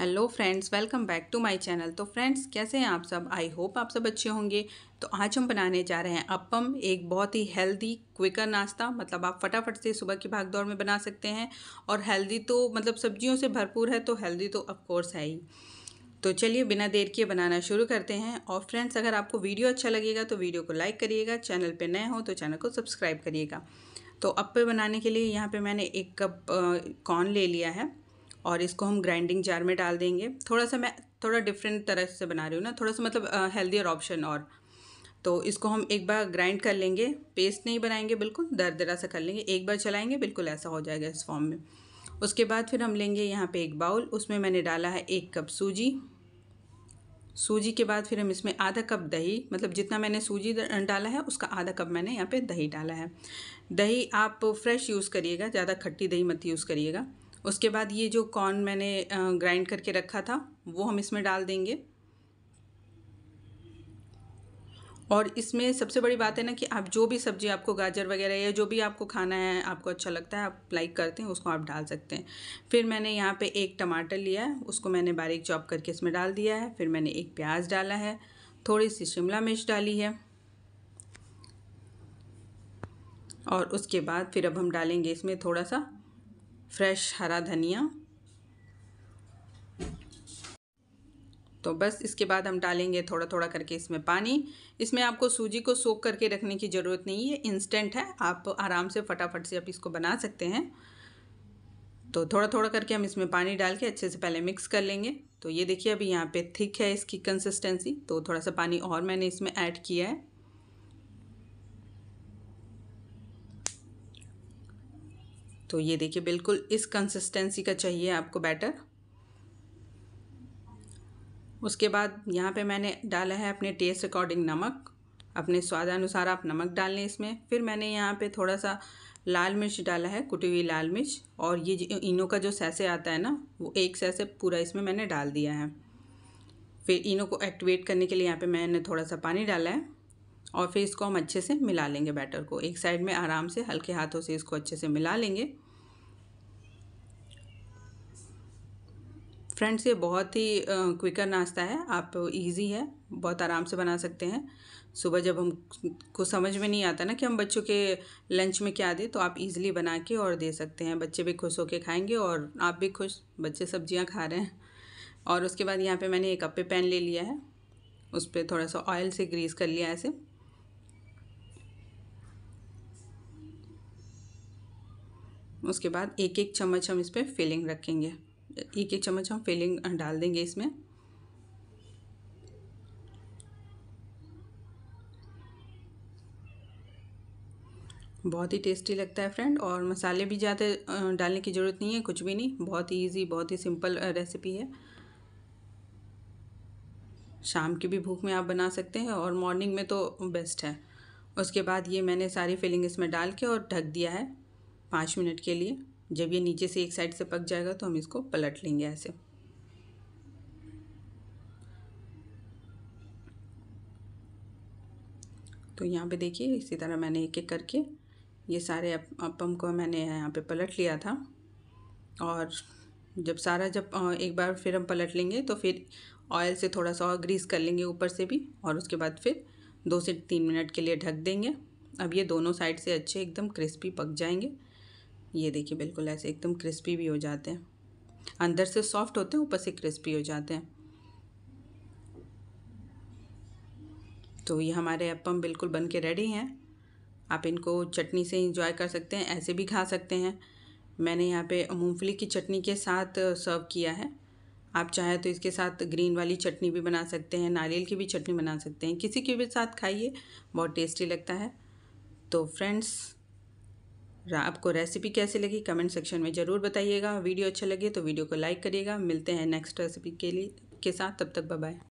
hello friends welcome back to my channel तो friends कैसे हैं आप सब आई होप आप सब अच्छे होंगे तो आज हम बनाने जा रहे हैं अपम एक बहुत ही हेल्दी क्विकर नाश्ता मतलब आप फटाफट से सुबह की भाग दौड़ में बना सकते हैं और हेल्दी तो मतलब सब्जियों से भरपूर है तो हेल्दी तो ऑफकोर्स है ही तो चलिए बिना देर किए बनाना शुरू करते हैं और फ्रेंड्स अगर आपको वीडियो अच्छा लगेगा तो वीडियो को लाइक करिएगा चैनल पर नए हों तो चैनल को सब्सक्राइब करिएगा तो अपे बनाने के लिए यहाँ पर मैंने एक कप कॉर्न ले लिया है और इसको हम ग्राइंडिंग जार में डाल देंगे थोड़ा सा मैं थोड़ा डिफरेंट तरह से बना रही हूँ ना थोड़ा सा मतलब हेल्दियर ऑप्शन और तो इसको हम एक बार ग्राइंड कर लेंगे पेस्ट नहीं बनाएंगे बिल्कुल दर दरा सा कर लेंगे एक बार चलाएंगे बिल्कुल ऐसा हो जाएगा इस फॉर्म में उसके बाद फिर हम लेंगे यहाँ पे एक बाउल उसमें मैंने डाला है एक कप सूजी सूजी के बाद फिर हम इसमें आधा कप दही मतलब जितना मैंने सूजी डाला है उसका आधा कप मैंने यहाँ पर दही डाला है दही आप फ्रेश यूज़ करिएगा ज़्यादा खट्टी दही मत यूज़ करिएगा उसके बाद ये जो कॉर्न मैंने ग्राइंड करके रखा था वो हम इसमें डाल देंगे और इसमें सबसे बड़ी बात है ना कि आप जो भी सब्ज़ी आपको गाजर वगैरह या जो भी आपको खाना है आपको अच्छा लगता है आप लाइक करते हैं उसको आप डाल सकते हैं फिर मैंने यहाँ पे एक टमाटर लिया है उसको मैंने बारीक चॉप करके इसमें डाल दिया है फिर मैंने एक प्याज डाला है थोड़ी सी शिमला मिर्च डाली है और उसके बाद फिर अब हम डालेंगे इसमें थोड़ा सा फ्रेश हरा धनिया तो बस इसके बाद हम डालेंगे थोड़ा थोड़ा करके इसमें पानी इसमें आपको सूजी को सोख करके रखने की ज़रूरत नहीं है इंस्टेंट है आप आराम से फटाफट से आप इसको बना सकते हैं तो थोड़ा थोड़ा करके हम इसमें पानी डाल के अच्छे से पहले मिक्स कर लेंगे तो ये देखिए अभी यहाँ पे थिक है इसकी कंसिस्टेंसी तो थोड़ा सा पानी और मैंने इसमें ऐड किया है तो ये देखिए बिल्कुल इस कंसिस्टेंसी का चाहिए आपको बैटर उसके बाद यहाँ पे मैंने डाला है अपने टेस्ट अकॉर्डिंग नमक अपने स्वाद अनुसार आप नमक डाल लें इसमें फिर मैंने यहाँ पे थोड़ा सा लाल मिर्च डाला है कुटी हुई लाल मिर्च और ये इनो का जो सैसे आता है ना वो एक सैसे पूरा इसमें मैंने डाल दिया है फिर इनो को एक्टिवेट करने के लिए यहाँ पे मैंने थोड़ा सा पानी डाला है और फिर इसको हम अच्छे से मिला लेंगे बैटर को एक साइड में आराम से हल्के हाथों से इसको अच्छे से मिला लेंगे फ्रेंड्स ये बहुत ही क्विकर नाश्ता है आप इजी है बहुत आराम से बना सकते हैं सुबह जब हम को समझ में नहीं आता ना कि हम बच्चों के लंच में क्या दें तो आप इजीली बना के और दे सकते हैं बच्चे भी खुश होकर खाएंगे और आप भी खुश बच्चे सब्जियां खा रहे हैं और उसके बाद यहाँ पे मैंने एक अप्पे पैन ले लिया है उस पर थोड़ा सा ऑयल से ग्रीस कर लिया ऐसे उसके बाद एक एक चम्मच हम इस पर फिलिंग रखेंगे एक एक चम्मच हम फिलिंग डाल देंगे इसमें बहुत ही टेस्टी लगता है फ्रेंड और मसाले भी ज़्यादा डालने की ज़रूरत नहीं है कुछ भी नहीं बहुत ही ईजी बहुत ही सिंपल रेसिपी है शाम की भी भूख में आप बना सकते हैं और मॉर्निंग में तो बेस्ट है उसके बाद ये मैंने सारी फिलिंग इसमें डाल के और ढक दिया है पाँच मिनट के लिए जब ये नीचे से एक साइड से पक जाएगा तो हम इसको पलट लेंगे ऐसे तो यहाँ पे देखिए इसी तरह मैंने एक एक करके ये सारे अपम को मैंने यहाँ पे पलट लिया था और जब सारा जब एक बार फिर हम पलट लेंगे तो फिर ऑयल से थोड़ा सा और ग्रीस कर लेंगे ऊपर से भी और उसके बाद फिर दो से तीन मिनट के लिए ढक देंगे अब ये दोनों साइड से अच्छे एकदम क्रिस्पी पक जाएंगे ये देखिए बिल्कुल ऐसे एकदम क्रिस्पी भी हो जाते हैं अंदर से सॉफ्ट होते हैं ऊपर से क्रिस्पी हो जाते हैं तो ये हमारे अपम बिल्कुल बन के रेडी हैं आप इनको चटनी से इंजॉय कर सकते हैं ऐसे भी खा सकते हैं मैंने यहाँ पे मूंगफली की चटनी के साथ सर्व किया है आप चाहे तो इसके साथ ग्रीन वाली चटनी भी बना सकते हैं नारियल की भी चटनी बना सकते हैं किसी के भी साथ खाइए बहुत टेस्टी लगता है तो फ्रेंड्स आपको रेसिपी कैसी लगी कमेंट सेक्शन में ज़रूर बताइएगा वीडियो अच्छा लगे तो वीडियो को लाइक करिएगा मिलते हैं नेक्स्ट रेसिपी के लिए के साथ तब तक बाय